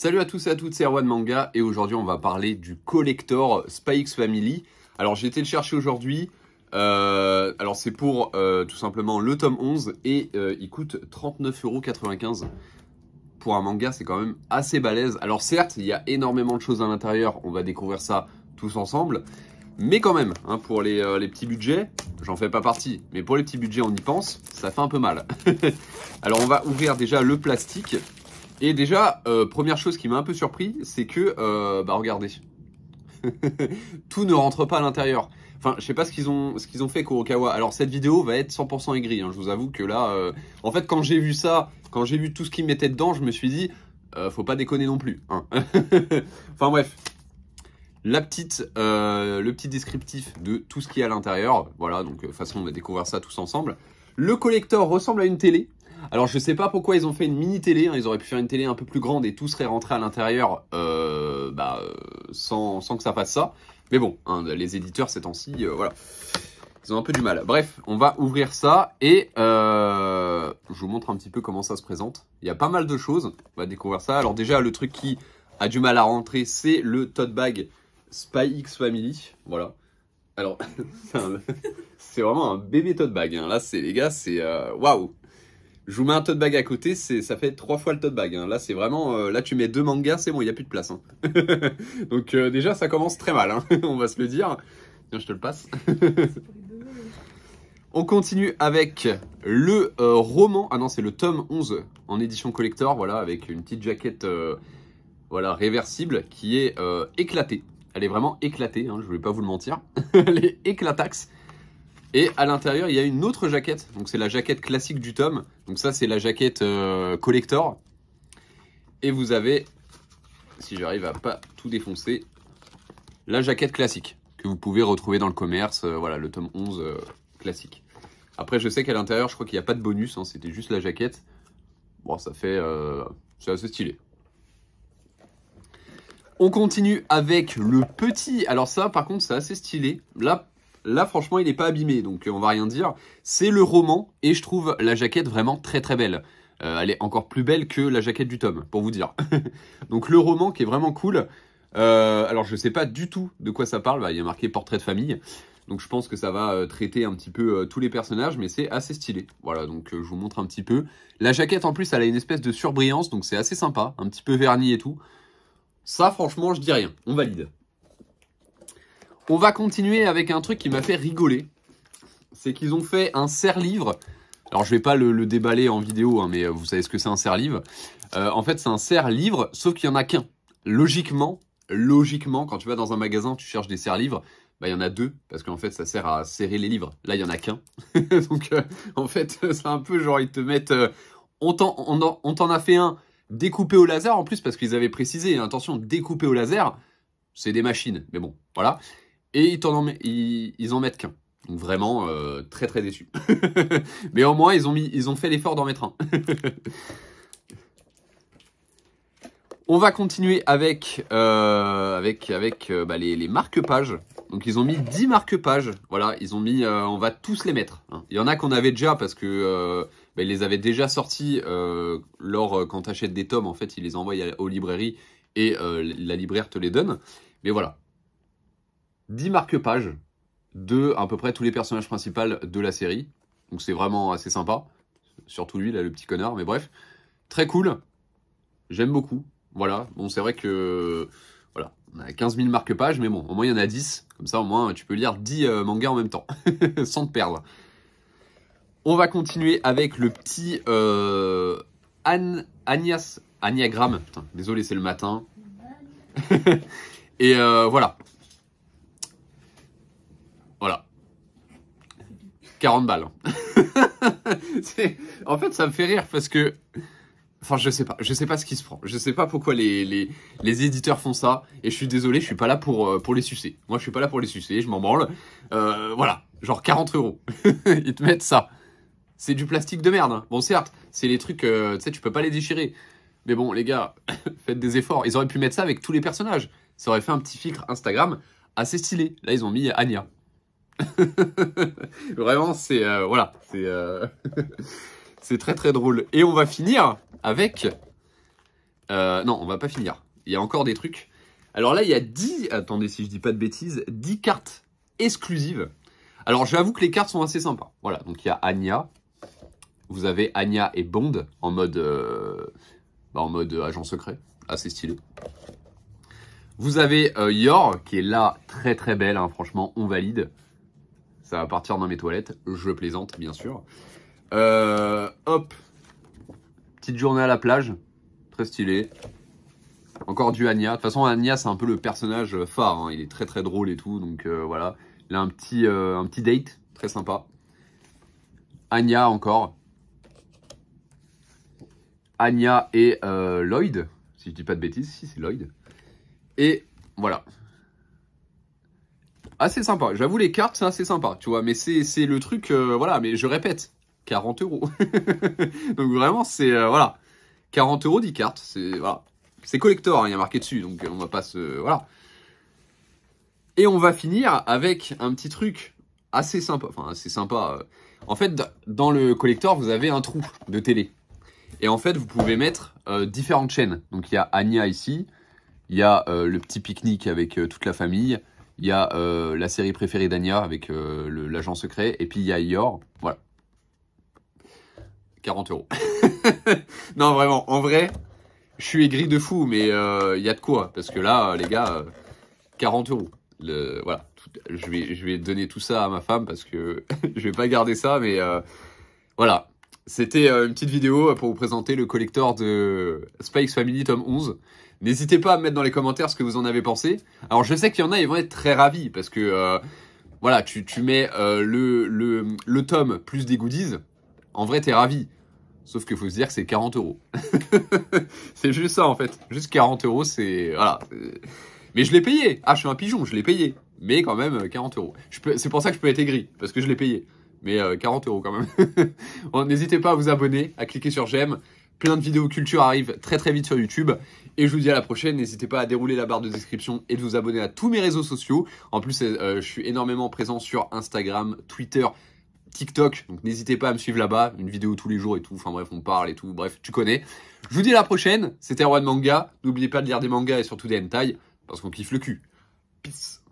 Salut à tous et à toutes, c'est Erwan Manga et aujourd'hui on va parler du collector Spikes Family. Alors j'ai été le chercher aujourd'hui, euh, alors c'est pour euh, tout simplement le tome 11 et euh, il coûte 39,95€. Pour un manga c'est quand même assez balèze. Alors certes il y a énormément de choses à l'intérieur, on va découvrir ça tous ensemble. Mais quand même, hein, pour les, petits budgets, j'en fais pas partie, mais pour les petits budgets on y pense, ça fait un peu mal. Alors on va ouvrir déjà le plastique. Et déjà, euh, première chose qui m'a un peu surpris, c'est que, euh, bah regardez, tout ne rentre pas à l'intérieur. Enfin, je sais pas ce qu'ils ont, ce qu'ils ont fait Kurokawa. Alors cette vidéo va être 100% aigrie. Hein. Je vous avoue que là, euh, en fait, quand j'ai vu ça, quand j'ai vu tout ce qu'ils mettaient dedans, je me suis dit, faut pas déconner non plus. Hein. enfin bref, la petite, le petit descriptif de tout ce qui est à l'intérieur. Voilà, donc façon, on va découvrir ça tous ensemble. Le collector ressemble à une télé. Alors je sais pas pourquoi ils ont fait une mini télé, hein. ils auraient pu faire une télé un peu plus grande et tout serait rentré à l'intérieur euh, bah, euh, sans, que ça fasse ça. Mais bon, hein, les éditeurs ces temps-ci, euh, voilà. Ils ont un peu du mal. Bref, on va ouvrir ça et je vous montre un petit peu comment ça se présente. Il y a pas mal de choses, on va découvrir ça. Alors déjà, le truc qui a du mal à rentrer, c'est le tote bag Spy X Family. Voilà. Alors, c'est vraiment un bébé tote bag. Hein. Là, c'est les gars, c'est waouh. Je vous mets un tote bag à côté, ça fait trois fois le tote bag. Hein. Là, c'est vraiment, euh, là, tu mets deux mangas, c'est bon, il n'y a plus de place. Hein. Donc euh, déjà, ça commence très mal, hein, on va se le dire. Tiens, je te le passe. on continue avec le euh, roman. Ah non, c'est le tome 11 en édition collector, voilà, avec une petite jaquette voilà, réversible qui est éclatée. Elle est vraiment éclatée, je ne voulais pas vous le mentir. Elle est éclataxe. Et à l'intérieur, il y a une autre jaquette. Donc c'est la jaquette classique du tome. Donc ça, c'est la jaquette euh, collector. Et vous avez, si j'arrive à pas tout défoncer, la jaquette classique que vous pouvez retrouver dans le commerce. Euh, voilà, le tome 11 euh, classique. Après, je sais qu'à l'intérieur, je crois qu'il n'y a pas de bonus. Hein, c'était juste la jaquette. Bon, ça fait... c'est assez stylé. On continue avec le petit. Alors ça, par contre, c'est assez stylé. Là, Là, franchement, il n'est pas abîmé, donc euh, on va rien dire. C'est le roman, et je trouve la jaquette vraiment très très belle. Euh, elle est encore plus belle que la jaquette du tome, pour vous dire. donc le roman qui est vraiment cool. Euh, alors je sais pas du tout de quoi ça parle, bah, il y a marqué portrait de famille. Donc je pense que ça va traiter un petit peu tous les personnages, mais c'est assez stylé. Voilà, donc je vous montre un petit peu. La jaquette en plus, elle a une espèce de surbrillance, donc c'est assez sympa, un petit peu verni et tout. Ça, franchement, je dis rien, on valide. On va continuer avec un truc qui m'a fait rigoler. C'est qu'ils ont fait un serre-livre. Alors, je vais pas le, déballer en vidéo, hein, mais euh, vous savez ce que c'est un serre-livre. Euh, en fait, c'est un serre-livre, sauf qu'il n'y en a qu'un. Logiquement, logiquement, quand tu vas dans un magasin, tu cherches des serre-livres, bah, il y en a deux, parce qu'en fait, ça sert à serrer les livres. Là, il y en a qu'un. Donc, euh, en fait, c'est un peu genre, ils te mettent... on t'en a fait un découpé au laser, en plus, parce qu'ils avaient précisé, hein, attention, découpé au laser, c'est des machines. Mais bon, voilà. Et ils, en mettent qu'un. Donc vraiment, euh, très très déçu. Mais au moins, ils ont, mis, ils ont fait l'effort d'en mettre un. On va continuer avec, euh, avec, avec euh, bah, les, les marque-pages. Donc ils ont mis 10 marque-pages. Voilà, ils ont mis, on va tous les mettre. Hein. Il y en a qu'on avait déjà parce que bah, ils les avaient déjà sortis lors quand tu achètes des tomes. En fait, ils les envoient aux librairies et la libraire te les donne. Mais voilà, 10 marque-pages de à peu près tous les personnages principaux de la série. Donc c'est vraiment assez sympa. Surtout lui, là, le petit connard, mais bref. Très cool. J'aime beaucoup. Voilà. Bon, c'est vrai que. Voilà. On a 15 000 marque-pages, mais bon, au moins il y en a 10. Comme ça, au moins, tu peux lire 10 euh, mangas en même temps, sans te perdre. On va continuer avec le petit euh, désolé, c'est le matin. Et euh, voilà, 40 balles. en fait, ça me fait rire parce que. Enfin, je sais pas. Je sais pas ce qui se prend. Je sais pas pourquoi les, les, éditeurs font ça. Et je suis désolé, je suis pas là pour, euh, pour les sucer. Moi, je suis pas là pour les sucer, je m'en branle. Euh, voilà. Genre 40 euros. Ils te mettent ça. C'est du plastique de merde. Hein. Bon, certes, c'est les trucs, euh, tu sais, tu peux pas les déchirer. Mais bon, les gars, faites des efforts. Ils auraient pu mettre ça avec tous les personnages. Ça aurait fait un petit filtre Instagram assez stylé. Là, ils ont mis Anya. Vraiment, c'est euh, voilà, c'est euh, c'est très très drôle. Et on va finir avec euh, non, on va pas finir. Il y a encore des trucs. Alors là, il y a 10 attendez si je dis pas de bêtises, 10 cartes exclusives. Alors j'avoue que les cartes sont assez sympas. Voilà, donc il y a Anya. Vous avez Anya et Bond en mode bah, en mode agent secret, assez stylé. Vous avez Yor qui est là très très belle, hein, franchement on valide. Ça va partir dans mes toilettes. Je plaisante, bien sûr. Euh, hop. Petite journée à la plage. Très stylé. Encore du Anya. De toute façon, Anya, c'est un peu le personnage phare. Hein. Il est très très drôle et tout. Donc euh, voilà. Il a un petit, euh, un petit date. Très sympa. Anya encore. Anya et Lloyd. Si je dis pas de bêtises, si c'est Lloyd. Et voilà assez sympa. J'avoue, les cartes, c'est assez sympa, tu vois. Mais c'est le truc, euh, voilà, mais je répète, 40 euros. donc vraiment, c'est, euh, voilà, 40 euros 10 cartes, c'est, voilà. C'est collector, hein, il y a marqué dessus, donc on va pas se... Voilà. Et on va finir avec un petit truc assez sympa. Enfin, assez sympa. Euh. En fait, dans le collector, vous avez un trou de télé. Et en fait, vous pouvez mettre différentes chaînes. Donc, il y a Anya ici. Il y a le petit pique-nique avec toute la famille. Il y a euh, la série préférée d'Anya avec euh, l'agent secret. Et puis il y a Yor. Voilà. 40 euros. non, vraiment, en vrai, je suis aigri de fou, mais euh, il y a de quoi. Parce que là, les gars, 40 euros. Le, voilà. je, vais, je vais donner tout ça à ma femme parce que je vais pas garder ça, mais voilà. C'était une petite vidéo pour vous présenter le collector de Spikes Family tome 11. N'hésitez pas à mettre dans les commentaires ce que vous en avez pensé. Alors je sais qu'il y en a, ils vont être très ravis parce que euh, voilà, tu, mets euh, le, le, tome plus des goodies. En vrai, t'es ravi. Sauf que faut se dire que c'est 40 euros. c'est juste ça en fait. Juste 40 euros, c'est. Voilà. Mais je l'ai payé. Ah, je suis un pigeon, je l'ai payé. Mais quand même, 40 euros. C'est pour ça que je peux être aigri, parce que je l'ai payé mais 40 euh, euros quand même. N'hésitez pas à vous abonner, à cliquer sur j'aime Plein de vidéos culture arrivent très très vite sur YouTube. Et je vous dis à la prochaine. N'hésitez pas à dérouler la barre de description et de vous abonner à tous mes réseaux sociaux. En plus, euh, euh, je suis énormément présent sur Instagram, Twitter, TikTok. Donc n'hésitez pas à me suivre là-bas. Une vidéo tous les jours et tout. Enfin bref, on parle et tout. Bref, tu connais. Je vous dis à la prochaine. C'était de Manga. N'oubliez pas de lire des mangas et surtout des hentai parce qu'on kiffe le cul. Peace.